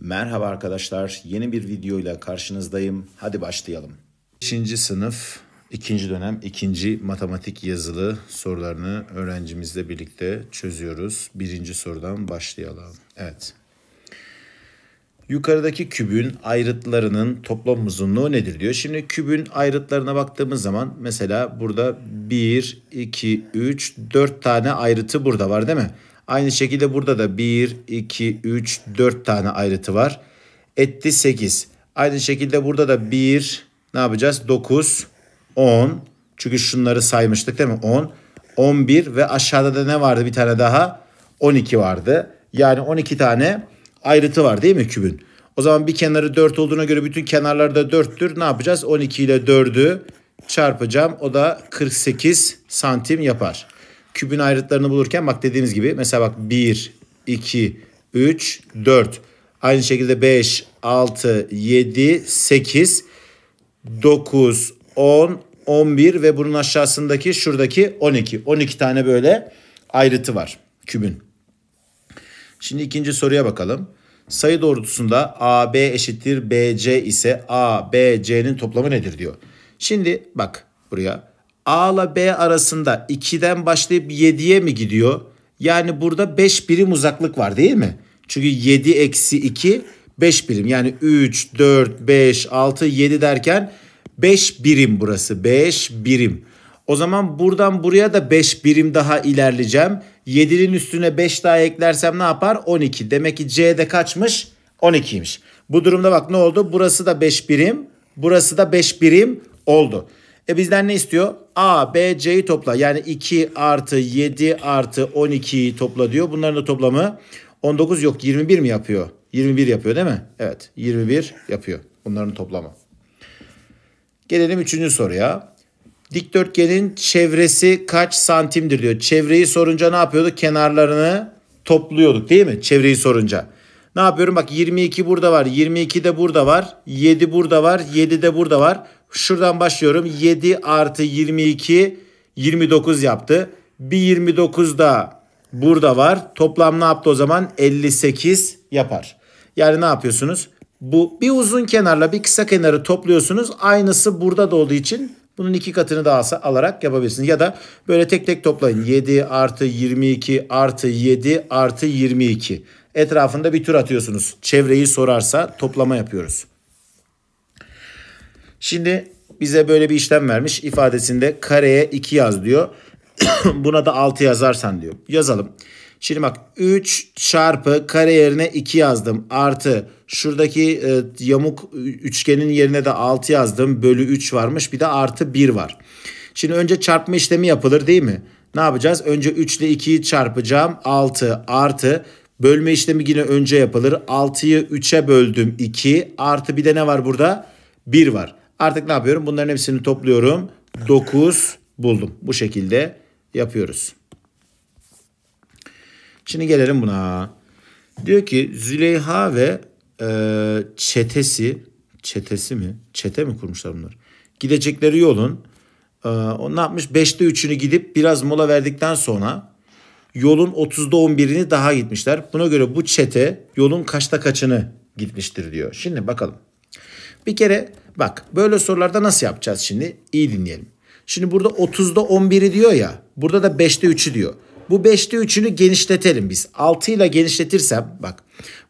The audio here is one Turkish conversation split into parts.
Merhaba arkadaşlar, yeni bir videoyla karşınızdayım. Hadi başlayalım. 5. sınıf 2. dönem 2. matematik yazılı sorularını öğrencimizle birlikte çözüyoruz. 1. sorudan başlayalım. Evet. Yukarıdaki kübün ayrıtlarının toplam uzunluğu nedir diyor. Şimdi kübün ayrıtlarına baktığımız zaman mesela burada 1, 2, 3, 4 tane ayrıtı burada var değil mi? Aynı şekilde burada da 1, 2, 3, 4 tane ayrıtı var. Etti 8. Aynı şekilde burada da 1, ne yapacağız? 9, 10. Çünkü şunları saymıştık değil mi? 10, 11 ve aşağıda da ne vardı bir tane daha? 12 vardı. Yani 12 tane ayrıtı var değil mi kübün? O zaman bir kenarı 4 olduğuna göre bütün kenarları da 4'tür. Ne yapacağız? 12 ile 4'ü çarpacağım. O da 48 santim yapar kübün ayrıtlarını bulurken bak dediğimiz gibi mesela bak 1, 2, 3, 4. Aynı şekilde 5, 6, 7, 8, 9, 10, 11 ve bunun aşağısındaki şuradaki 12. 12 tane böyle ayrıtı var kübün. Şimdi ikinci soruya bakalım. Sayı doğrultusunda AB eşittir BC ise ABC'nin toplamı nedir diyor. Şimdi bak buraya A ile B arasında 2'den başlayıp 7'ye mi gidiyor? Yani burada 5 birim uzaklık var değil mi? Çünkü 7 eksi 2 5 birim. Yani 3, 4, 5, 6, 7 derken 5 birim burası. 5 birim. O zaman buradan buraya da 5 birim daha ilerleyeceğim. 7'nin üstüne 5 daha eklersem ne yapar? 12. Demek ki C'de kaçmış? 12'ymiş. Bu durumda bak ne oldu? Burası da 5 birim. Burası da 5 birim oldu. E bizden ne istiyor? A, B, C'yi topla. Yani 2 artı 7 artı 12'yi topla diyor. Bunların da toplamı 19 yok 21 mi yapıyor? 21 yapıyor değil mi? Evet 21 yapıyor bunların toplamı. Gelelim üçüncü soruya. Dikdörtgenin çevresi kaç santimdir diyor. Çevreyi sorunca ne yapıyorduk? Kenarlarını topluyorduk değil mi? Çevreyi sorunca. Ne yapıyorum? Bak 22 burada var. 22 de burada var. 7 burada var. 7 de burada var. Şuradan başlıyorum. 7 artı 22 29 yaptı. Bir 29 da burada var. Toplam ne yaptı o zaman? 58 yapar. Yani ne yapıyorsunuz? Bu bir uzun kenarla bir kısa kenarı topluyorsunuz. Aynısı burada da olduğu için bunun iki katını daha alsa, alarak yapabilirsiniz. Ya da böyle tek tek toplayın. 7 artı 22 artı 7 artı 22. Etrafında bir tur atıyorsunuz. Çevreyi sorarsa toplama yapıyoruz. Şimdi bize böyle bir işlem vermiş. ifadesinde kareye 2 yaz diyor. Buna da 6 yazarsan diyor. Yazalım. Şimdi bak 3 çarpı kare yerine 2 yazdım. Artı şuradaki e, yamuk üçgenin yerine de 6 yazdım. Bölü 3 varmış. Bir de artı 1 var. Şimdi önce çarpma işlemi yapılır değil mi? Ne yapacağız? Önce 3 ile 2'yi çarpacağım. 6 artı bölme işlemi yine önce yapılır. 6'yı 3'e böldüm 2 artı bir de ne var burada? 1 var. Artık ne yapıyorum? Bunların hepsini topluyorum. 9 buldum. Bu şekilde yapıyoruz. Şimdi gelelim buna. Diyor ki Züleyha ve e, çetesi çetesi mi? Çete mi kurmuşlar bunlar? Gidecekleri yolun e, o ne yapmış? 5'te 3'ünü gidip biraz mola verdikten sonra yolun 30'da 11'ini daha gitmişler. Buna göre bu çete yolun kaçta kaçını gitmiştir diyor. Şimdi bakalım. Bir kere bak böyle sorularda nasıl yapacağız şimdi? İyi dinleyelim. Şimdi burada 30'da 11'i diyor ya. Burada da 5'te 3'ü diyor. Bu 5'te 3'ünü genişletelim biz. 6 ile genişletirsem bak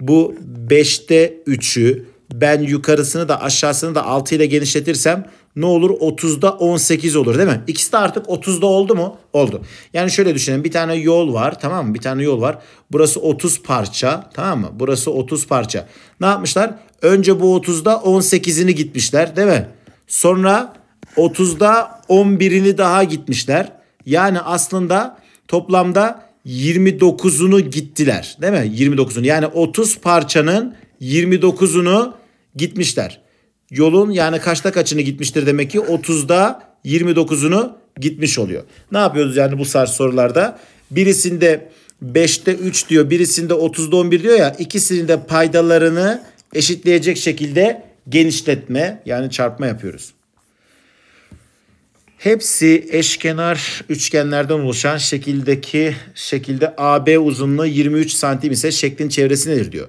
bu 5'te 3'ü ben yukarısını da aşağısını da 6 ile genişletirsem ne olur 30'da 18 olur değil mi? İkisi de artık 30'da oldu mu? Oldu. Yani şöyle düşünelim bir tane yol var tamam mı? Bir tane yol var. Burası 30 parça tamam mı? Burası 30 parça. Ne yapmışlar? Önce bu 30'da 18'ini gitmişler değil mi? Sonra 30'da 11'ini daha gitmişler. Yani aslında toplamda 29'unu gittiler değil mi? 29'unu yani 30 parçanın 29'unu gitmişler. Yolun yani kaçta kaçını gitmiştir demek ki 30'da 29'unu gitmiş oluyor. Ne yapıyoruz yani bu sarı sorularda? Birisinde 5'te 3 diyor, birisinde 30'da 11 diyor ya ikisinin de paydalarını eşitleyecek şekilde genişletme yani çarpma yapıyoruz. Hepsi eşkenar üçgenlerden oluşan şekildeki şekilde AB uzunluğu 23 santim ise şeklin çevresi nedir diyor.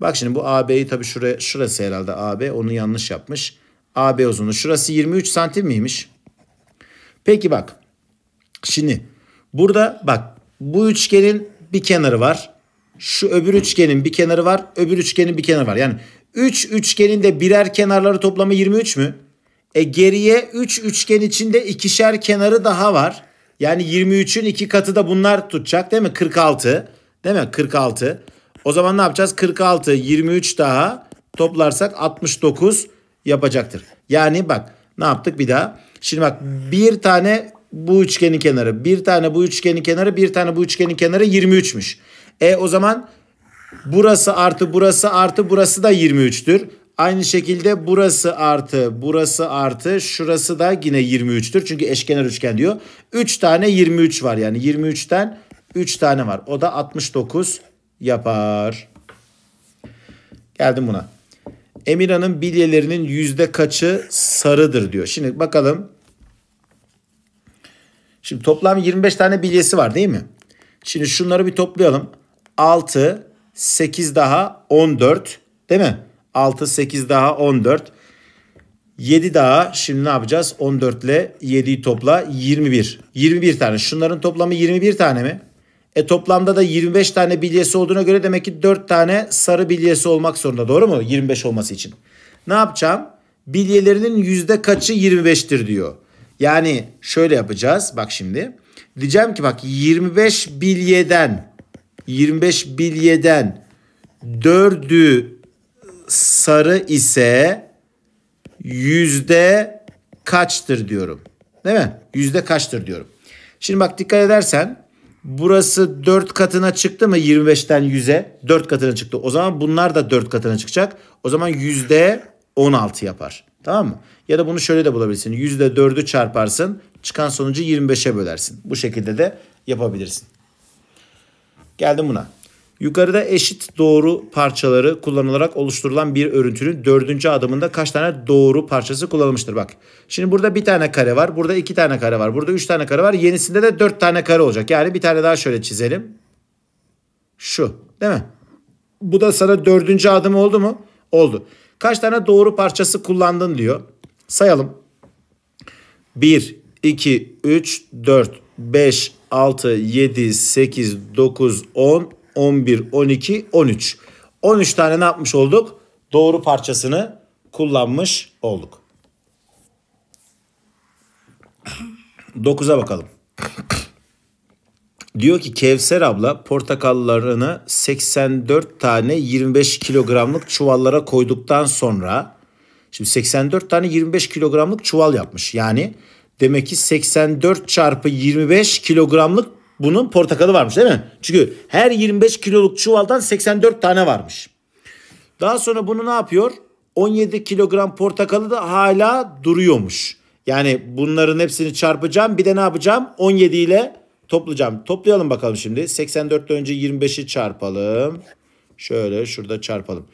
Bak şimdi bu AB'yi tabii şuraya, şurası herhalde AB onu yanlış yapmış. AB uzunluğu şurası 23 santim miymiş? Peki bak şimdi burada bak bu üçgenin bir kenarı var şu öbür üçgenin bir kenarı var. Öbür üçgenin bir kenarı var. Yani 3 üç üçgenin de birer kenarları toplamı 23 mü? E geriye 3 üç üçgen içinde ikişer kenarı daha var. Yani 23'ün iki katı da bunlar tutacak değil mi? 46. Değil mi? 46. O zaman ne yapacağız? 46, 23 daha toplarsak 69 yapacaktır. Yani bak ne yaptık bir daha? Şimdi bak bir tane bu üçgenin kenarı, bir tane bu üçgenin kenarı, bir tane bu üçgenin kenarı 23'müş. E o zaman burası artı burası artı burası da 23'tür. Aynı şekilde burası artı burası artı şurası da yine 23'tür. Çünkü eşkenar üçgen diyor. 3 tane 23 var yani 23'ten 3 tane var. O da 69 yapar. Geldim buna. Emira'nın bilyelerinin yüzde kaçı sarıdır diyor. Şimdi bakalım. Şimdi toplam 25 tane bilyesi var değil mi? Şimdi şunları bir toplayalım. 6, 8 daha 14 değil mi? 6, 8 daha 14. 7 daha şimdi ne yapacağız? 14 ile 7'yi topla 21. 21 tane. Şunların toplamı 21 tane mi? E toplamda da 25 tane bilyesi olduğuna göre demek ki 4 tane sarı bilyesi olmak zorunda. Doğru mu? 25 olması için. Ne yapacağım? Bilyelerinin yüzde kaçı 25'tir diyor. Yani şöyle yapacağız. Bak şimdi. Diyeceğim ki bak 25 bilyeden 25 bilyeden 4'ü sarı ise yüzde kaçtır diyorum. Değil mi? Yüzde kaçtır diyorum. Şimdi bak dikkat edersen burası 4 katına çıktı mı 25'ten 100'e 4 katına çıktı. O zaman bunlar da 4 katına çıkacak. O zaman yüzde 16 yapar. Tamam mı? Ya da bunu şöyle de bulabilirsin. Yüzde 4'ü çarparsın çıkan sonucu 25'e bölersin. Bu şekilde de yapabilirsin. Geldim buna. Yukarıda eşit doğru parçaları kullanılarak oluşturulan bir örüntünün dördüncü adımında kaç tane doğru parçası kullanılmıştır bak. Şimdi burada bir tane kare var. Burada iki tane kare var. Burada üç tane kare var. Yenisinde de dört tane kare olacak. Yani bir tane daha şöyle çizelim. Şu değil mi? Bu da sana dördüncü adım oldu mu? Oldu. Kaç tane doğru parçası kullandın diyor. Sayalım. 1, 2, 3, 4, 5, 6, 7, 8, 9, 10, 11, 12, 13. 13 tane ne yapmış olduk? Doğru parçasını kullanmış olduk. 9'a bakalım. Diyor ki Kevser abla portakallarını 84 tane 25 kilogramlık çuvallara koyduktan sonra şimdi 84 tane 25 kilogramlık çuval yapmış. Yani Demek ki 84 çarpı 25 kilogramlık bunun portakalı varmış değil mi? Çünkü her 25 kiloluk çuvaldan 84 tane varmış. Daha sonra bunu ne yapıyor? 17 kilogram portakalı da hala duruyormuş. Yani bunların hepsini çarpacağım. Bir de ne yapacağım? 17 ile toplayacağım. Toplayalım bakalım şimdi. 84'te önce 25'i çarpalım. Şöyle şurada çarpalım.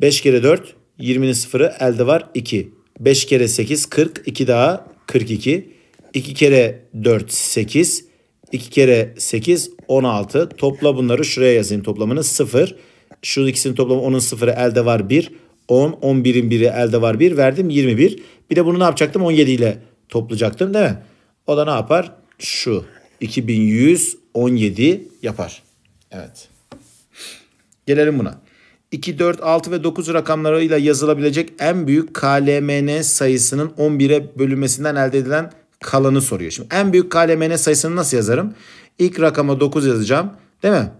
5 kere 4 20'nin sıfırı elde var 2. 5 kere 8 40 2 daha 42. 2 kere 4 8. 2 kere 8 16. Topla bunları şuraya yazayım toplamını 0. Şu ikisinin toplamı 10'un 0'ı elde var 1. 10, 11'in 1'i elde var 1. Verdim 21. Bir de bunu ne yapacaktım? 17 ile toplayacaktım değil mi? O da ne yapar? Şu 2117 yapar. Evet. Gelelim buna. 2, 4, 6 ve 9 rakamlarıyla yazılabilecek en büyük KLMN sayısının 11'e bölünmesinden elde edilen kalanı soruyor. Şimdi en büyük KLMN sayısını nasıl yazarım? İlk rakama 9 yazacağım. Değil mi?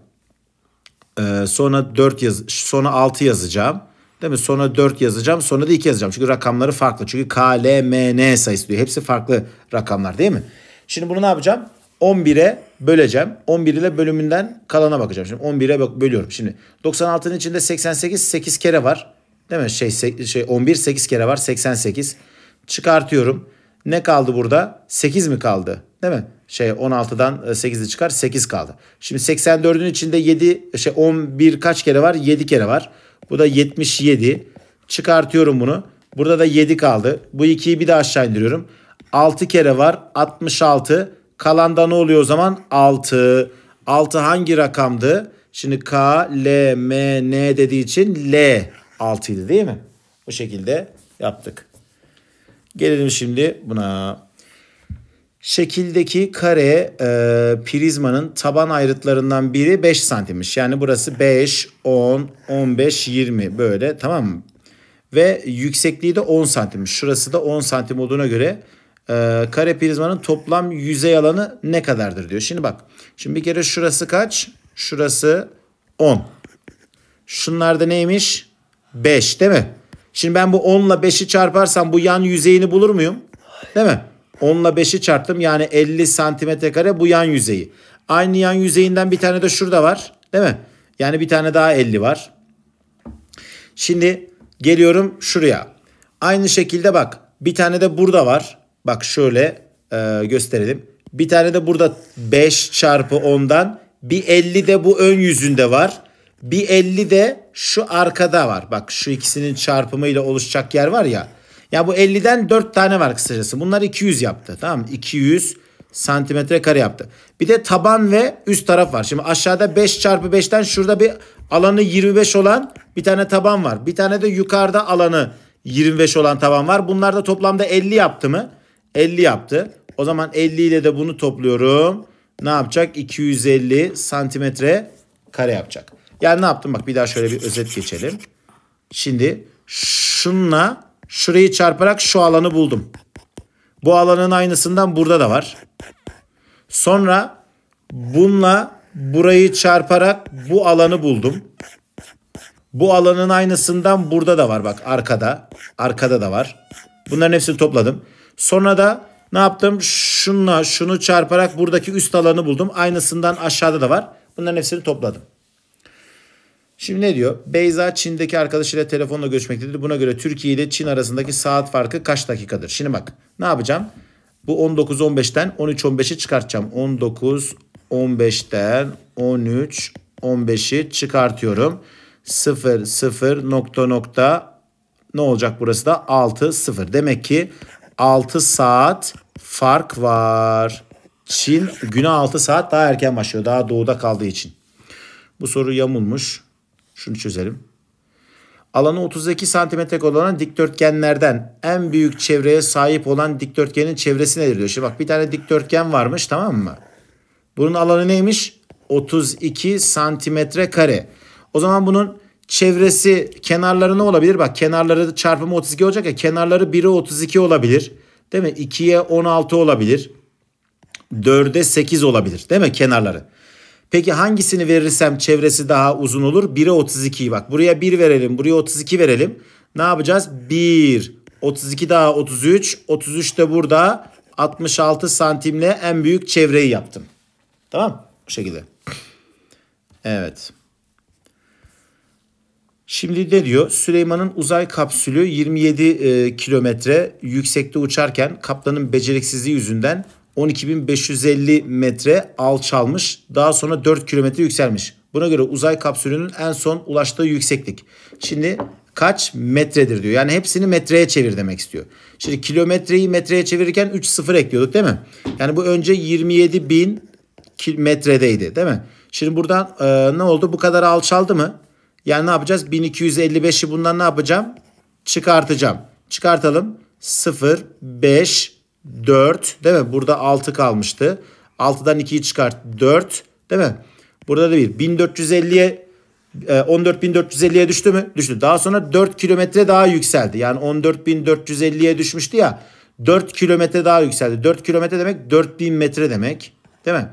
Ee, sonra 4 yaz sonra 6 yazacağım. Değil mi? Sonra 4 yazacağım. Sonra da 2 yazacağım. Çünkü rakamları farklı. Çünkü KLMN sayısı diyor. Hepsi farklı rakamlar değil mi? Şimdi bunu ne yapacağım? 11'e böleceğim. 11 ile bölümünden kalana bakacağım. Şimdi 11'e bak bölüyorum. Şimdi 96'nın içinde 88 8 kere var. Değil mi? Şey, şey 11 8 kere var. 88. Çıkartıyorum. Ne kaldı burada? 8 mi kaldı? Değil mi? Şey 16'dan 8'i e, çıkar 8 kaldı. Şimdi 84'ün içinde 7 şey 11 kaç kere var? 7 kere var. Bu da 77. Çıkartıyorum bunu. Burada da 7 kaldı. Bu 2'yi bir de aşağı indiriyorum. 6 kere var. 66. Kalanda ne oluyor o zaman? 6. 6 hangi rakamdı? Şimdi K, L, M, N dediği için L 6 idi değil mi? Bu şekilde yaptık. Gelelim şimdi buna. Şekildeki kare e, prizmanın taban ayrıtlarından biri 5 santimmiş. Yani burası 5, 10, 15, 20 böyle tamam mı? Ve yüksekliği de 10 santimmiş. Şurası da 10 santim olduğuna göre ee, kare prizmanın toplam yüzey alanı ne kadardır diyor. Şimdi bak. Şimdi bir kere şurası kaç? Şurası 10. Şunlarda neymiş? 5 değil mi? Şimdi ben bu 10 ile 5'i çarparsam bu yan yüzeyini bulur muyum? Değil mi? 10 ile 5'i çarptım yani 50 santimetre kare bu yan yüzeyi. Aynı yan yüzeyinden bir tane de şurada var. Değil mi? Yani bir tane daha 50 var. Şimdi geliyorum şuraya. Aynı şekilde bak bir tane de burada var. Bak şöyle e, gösterelim. Bir tane de burada 5 çarpı 10'dan bir 50 de bu ön yüzünde var. Bir 50 de şu arkada var. Bak şu ikisinin çarpımıyla oluşacak yer var ya. Ya bu 50'den 4 tane var kısacası. Bunlar 200 yaptı. Tamam 200 santimetre kare yaptı. Bir de taban ve üst taraf var. Şimdi aşağıda 5 çarpı 5'ten şurada bir alanı 25 olan bir tane taban var. Bir tane de yukarıda alanı 25 olan taban var. Bunlar da toplamda 50 yaptı mı? 50 yaptı. O zaman 50 ile de bunu topluyorum. Ne yapacak? 250 santimetre kare yapacak. Yani ne yaptım? Bak bir daha şöyle bir özet geçelim. Şimdi şunla şurayı çarparak şu alanı buldum. Bu alanın aynısından burada da var. Sonra bununla burayı çarparak bu alanı buldum. Bu alanın aynısından burada da var bak arkada. Arkada da var. Bunların hepsini topladım. Sonra da ne yaptım? Şunla şunu çarparak buradaki üst alanı buldum. Aynısından aşağıda da var. Bunların hepsini topladım. Şimdi ne diyor? Beyza Çin'deki arkadaşıyla telefonla görüşmektedir. Buna göre Türkiye ile Çin arasındaki saat farkı kaç dakikadır? Şimdi bak ne yapacağım? Bu 19.15'ten 13.15'i çıkartacağım. 19.15'ten 13.15'i çıkartıyorum. 0 0 nokta nokta ne olacak burası da 6 0. Demek ki 6 saat fark var. Çin güne 6 saat daha erken başlıyor. Daha doğuda kaldığı için. Bu soru yamulmuş. Şunu çözelim. Alanı 32 santimetre olan dikdörtgenlerden en büyük çevreye sahip olan dikdörtgenin çevresi nedir diyor. Şimdi bak bir tane dikdörtgen varmış tamam mı? Bunun alanı neymiş? 32 santimetre kare. O zaman bunun çevresi kenarları ne olabilir? Bak kenarları çarpımı 32 olacak ya kenarları 1'e 32 olabilir. Değil mi? 2'ye 16 olabilir. 4'e 8 olabilir. Değil mi? Kenarları. Peki hangisini verirsem çevresi daha uzun olur? 1'e 32'yi bak. Buraya 1 verelim. Buraya 32 verelim. Ne yapacağız? 1. 32 daha 33. 33 de burada 66 santimle en büyük çevreyi yaptım. Tamam Bu şekilde. Evet. Şimdi ne diyor? Süleyman'ın uzay kapsülü 27 e, kilometre yüksekte uçarken Kaplan'ın beceriksizliği yüzünden 12.550 metre alçalmış. Daha sonra 4 kilometre yükselmiş. Buna göre uzay kapsülünün en son ulaştığı yükseklik. Şimdi kaç metredir diyor. Yani hepsini metreye çevir demek istiyor. Şimdi kilometreyi metreye çevirirken 3 sıfır ekliyorduk değil mi? Yani bu önce 27 bin metredeydi değil mi? Şimdi buradan e, ne oldu? Bu kadar alçaldı mı? Yani ne yapacağız? 1255'i bundan ne yapacağım? Çıkartacağım. Çıkartalım. 0, 5, 4 değil mi? Burada 6 kalmıştı. 6'dan 2'yi çıkart 4 değil mi? Burada da 1. 1450'ye 14.450'ye düştü mü? Düştü. Daha sonra 4 kilometre daha yükseldi. Yani 14.450'ye düşmüştü ya. 4 kilometre daha yükseldi. 4 kilometre demek 4000 metre demek. Değil mi?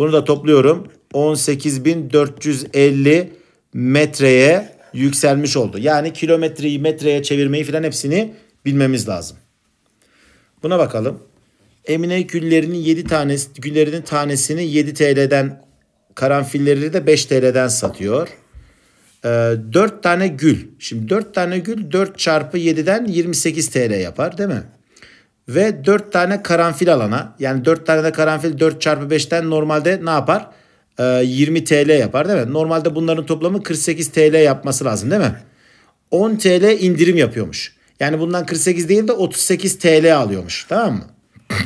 Bunu da topluyorum. 18.450 metreye yükselmiş oldu. Yani kilometreyi metreye çevirmeyi filan hepsini bilmemiz lazım. Buna bakalım. Emine güllerinin 7 tanesi, güllerinin tanesini 7 TL'den karanfilleri de 5 TL'den satıyor. Ee, 4 tane gül. Şimdi 4 tane gül 4 çarpı 7'den 28 TL yapar değil mi? Ve 4 tane karanfil alana yani 4 tane de karanfil 4 çarpı 5'ten normalde ne yapar? 20 e, TL yapar değil mi? Normalde bunların toplamı 48 TL yapması lazım değil mi? 10 TL indirim yapıyormuş. Yani bundan 48 değil de 38 TL alıyormuş. Tamam mı?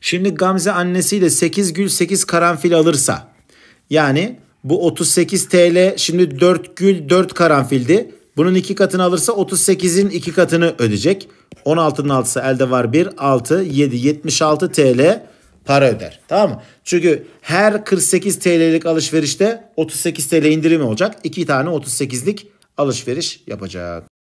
Şimdi Gamze annesiyle 8 gül 8 karanfil alırsa yani bu 38 TL şimdi 4 gül 4 karanfildi. Bunun iki katını alırsa 38'in iki katını ödeyecek. 16'nın altısı elde var 1 6 7 76 TL para öder. Tamam mı? Çünkü her 48 TL'lik alışverişte 38 TL indirim olacak. 2 tane 38'lik alışveriş yapacak.